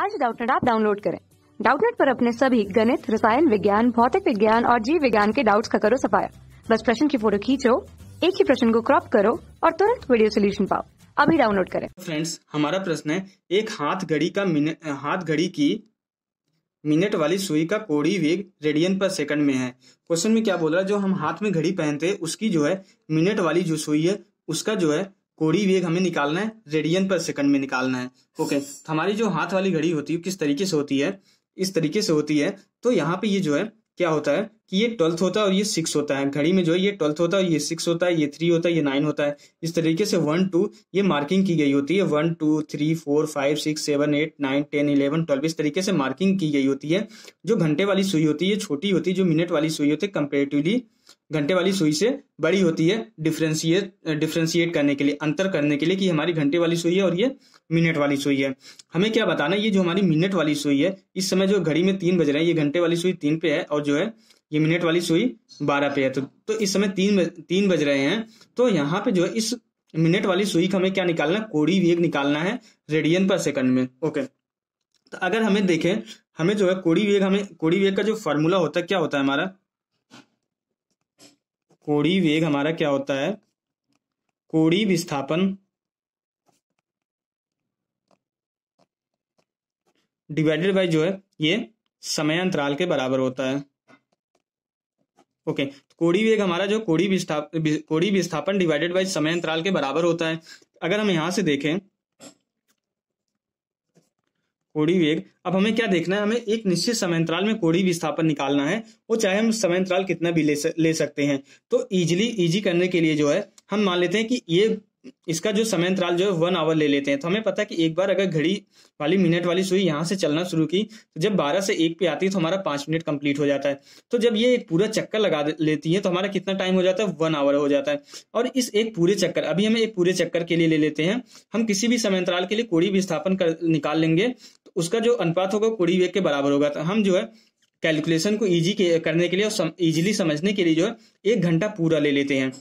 आज डाउटनेट आप डाउनलोड करें डाउटनेट पर अपने सभी गणित रसायन विज्ञान भौतिक विज्ञान और जीव विज्ञान के डाउट्स का करो सफाया बस प्रश्न की फोटो खींचो एक ही प्रश्न को क्रॉप करो और तुरंत वीडियो सोल्यूशन पाओ अभी डाउनलोड करें फ्रेंड्स हमारा प्रश्न है एक हाथ घड़ी का हाथ घड़ी की मिनट वाली सुई का कोड़ी वेग रेडियन पर सेकंड में है क्वेश्चन में क्या बोल रहा है जो हम हाथ में घड़ी पहनते हैं उसकी जो है मिनट वाली जो सुई है उसका जो है कोड़ी वेग हमें निकालना है रेडियन पर सेकंड में निकालना है ओके तो हमारी जो हाथ वाली घड़ी होती है किस तरीके से होती है इस तरीके से होती है तो यहाँ पे ये जो है क्या होता है कि ये ट्वेल्थ होता है और ये सिक्स होता है घड़ी में जो है ये ट्वेल्थ होता है ये सिक्स होता है ये थ्री होता है ये नाइन होता है इस तरीके से वन टू ये मार्किंग की गई होती है one two three four five six seven eight nine ten eleven twelve इस तरीके से मार्किंग की गई होती है जो घंटे वाली सुई होती है छोटी होती है जो मिनट वाली सुई होती है कंपेरेटिवली घंटे वाली सुई से बड़ी होती है डिफ्रेंशिएट डिफ्रेंशिएट करने के लिए अंतर करने के लिए कि हमारी घंटे वाली सुई है और ये मिनट वाली सुई है हमें क्या बताना ये जो हमारी मिनट वाली सुई है इस समय जो घड़ी में तीन बज रहे हैं ये घंटे वाली सुई तीन पे है और जो है ये मिनट वाली सुई बारह पे है तो, तो इस समय तीन तीन बज रहे हैं तो यहाँ पे जो है इस मिनट वाली सुई का हमें क्या निकालना है कोड़ी वेग निकालना है रेडियन पर सेकंड में ओके तो अगर हमें देखें हमें जो है कोड़ी वेग हमें कोड़ी वेग का जो फॉर्मूला होता है क्या होता है हमारा कोड़ी वेग हमारा क्या होता है कोड़ी विस्थापन डिवाइडेड बाय जो है ये समय अंतराल के बराबर होता है ओके okay. तो कोड़ी वेग हमारा जो कोड़ी विस्थापन कोड़ी विस्थापन डिवाइडेड बाय समय अंतराल के बराबर होता है अगर हम यहां से देखें कोड़ी वेग अब हमें क्या देखना है हमें एक निश्चित समयंतराल में कोड़ी विस्थापन निकालना है वो चाहे हम समयांतराल कितना भी ले, ले सकते हैं तो इजिली इजी करने के लिए जो है हम मान लेते हैं कि ये इसका जो समय अंतराल जो है वन आवर ले लेते हैं तो हमें पता है कि एक बार अगर घड़ी वाली मिनट वाली सुई यहाँ से चलना शुरू की तो जब बारह से एक पे आती है तो हमारा पांच मिनट कंप्लीट हो जाता है तो जब ये एक पूरा चक्कर लगा लेती है तो हमारा कितना टाइम हो जाता है वन आवर हो जाता है और इस एक पूरे चक्कर अभी हमें एक पूरे चक्कर के लिए ले लेते हैं हम किसी भी समय अंतराल के लिए कोड़ी भी स्थापन कर निकाल लेंगे तो उसका जो अनुपात होगा कोड़ी वेग के बराबर होगा तो हम जो है कैलकुलेशन को ईजी करने के लिए और इजीली समझने के लिए जो है एक घंटा पूरा ले लेते हैं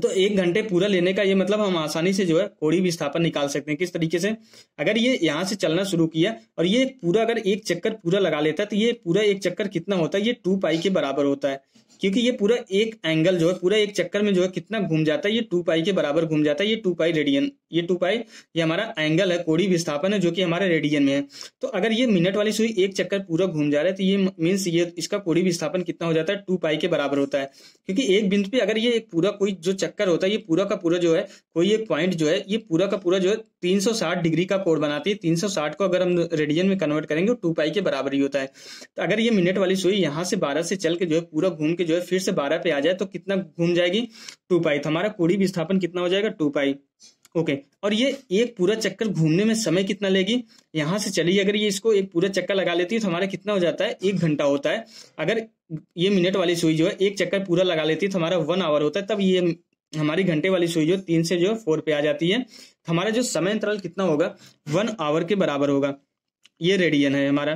तो एक घंटे पूरा लेने का ये मतलब हम आसानी से जो है कोड़ी विस्थापन निकाल सकते हैं किस तरीके से अगर ये यहाँ से चलना शुरू किया और ये पूरा अगर एक चक्कर पूरा लगा लेता है तो ये पूरा एक चक्कर कितना होता है ये टू पाई के बराबर होता है क्योंकि ये पूरा एक एंगल जो है पूरा एक चक्कर में जो है कितना घूम जाता है ये टू पाई के बराबर घूम जाता है ये टू पाई रेडियन ये टू पाई ये हमारा एंगल है कोड़ी विस्थापन है जो कि हमारे रेडियन में है तो अगर ये मिनट वाली सुई एक चक्कर पूरा घूम जा रहा है तो ये मीन्स ये इसका कोड़ी विस्थापन कितना हो जाता है टू पाई के बराबर होता है क्योंकि एक बिंदु पे अगर ये एक पूरा कोई जो चक्कर होता है ये पूरा का पूरा जो है कोई एक पॉइंट जो है ये पूरा का पूरा जो है तीन डिग्री का कोड बनाती है तीन को अगर हम रेडियन में कन्वर्ट करेंगे तो टू पाई के बराबर ही होता है तो अगर ये मिनट वाली सुई यहाँ से बारह से चल के जो है पूरा घूम के जो है फिर से बारह पे आ जाए तो कितना घूम जाएगी टू पाई तो हमारा कोड़ी विस्थापन कितना हो जाएगा टू पाई ओके और ये एक पूरा चक्कर घूमने में समय कितना लेगी यहाँ से चली अगर ये इसको एक पूरा चक्कर लगा लेती है तो हमारा कितना हो जाता है एक घंटा होता है अगर ये मिनट वाली सुई जो है एक चक्कर पूरा लगा लेती है तो हमारा वन आवर होता है तब ये हमारी घंटे वाली सुई जो तीन से जो फोर पे आ जाती है तो हमारा जो समय अंतराल कितना होगा वन आवर के बराबर होगा ये रेडियन है हमारा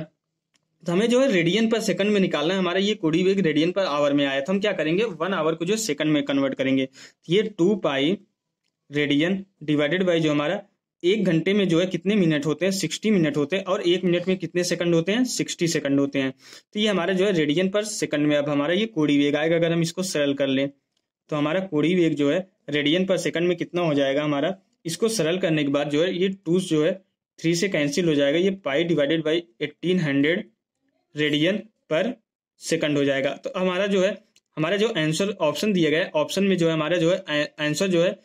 तो हमें जो है रेडियन पर सेकंड में निकालना है हमारा ये कोडी वेग रेडियन पर आवर में आया तो हम क्या करेंगे वन आवर को जो सेकंड में कन्वर्ट करेंगे तो ये two pi radian divided by जो हमारा एक घंटे में जो है कितने मिनट होते हैं सिक्सटी मिनट होते हैं और एक मिनट में कितने सेकंड होते हैं सिक्सटी सेकंड होते हैं तो ये हमारा जो है रेडियन पर सेकंड में अब हमारा ये कोड़ी वेग आएगा अगर हम इसको सरल कर लें तो हमारा कोड़ी वेग जो है रेडियन पर सेकंड में कितना हो जाएगा हमारा इसको सरल करने के बाद जो है ये टू जो है थ्री से कैंसिल हो जाएगा ये pi divided by eighteen hundred radian पर सेकंड हो जाएगा तो हमारा जो है हमारा जो आंसर ऑप्शन दिया गया है ऑप्शन में जो है हमारा जो है आंसर जो है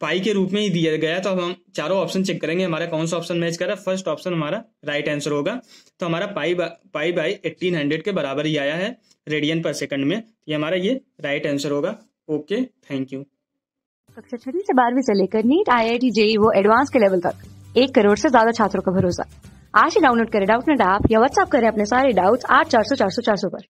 पाई के रूप में ही दिया गया तो हम चारों ऑप्शन चेक करेंगे हमारा कौन सा ऑप्शन मैच कर रहा है फर्स्ट ऑप्शन हमारा राइट आंसर होगा तो हमारा पाई बा, पाई बाई एटीन हंड्रेड के बराबर ही आया है रेडियन पर सेकंड में ये हमारा ये राइट आंसर होगा ओके थैंक यू कक्षा छठी से बारहवीं से लेकर NEET I I T JEE वो एडवांस के लेवल तक एक करोड़ से ज्यादा छात्रों का भरोसा आज ही डाउनलोड करें डाउट नेट ऐप या व्हाट्सअप करें अपने सारे डाउट आठ चार सौ चार सौ चार सौ पर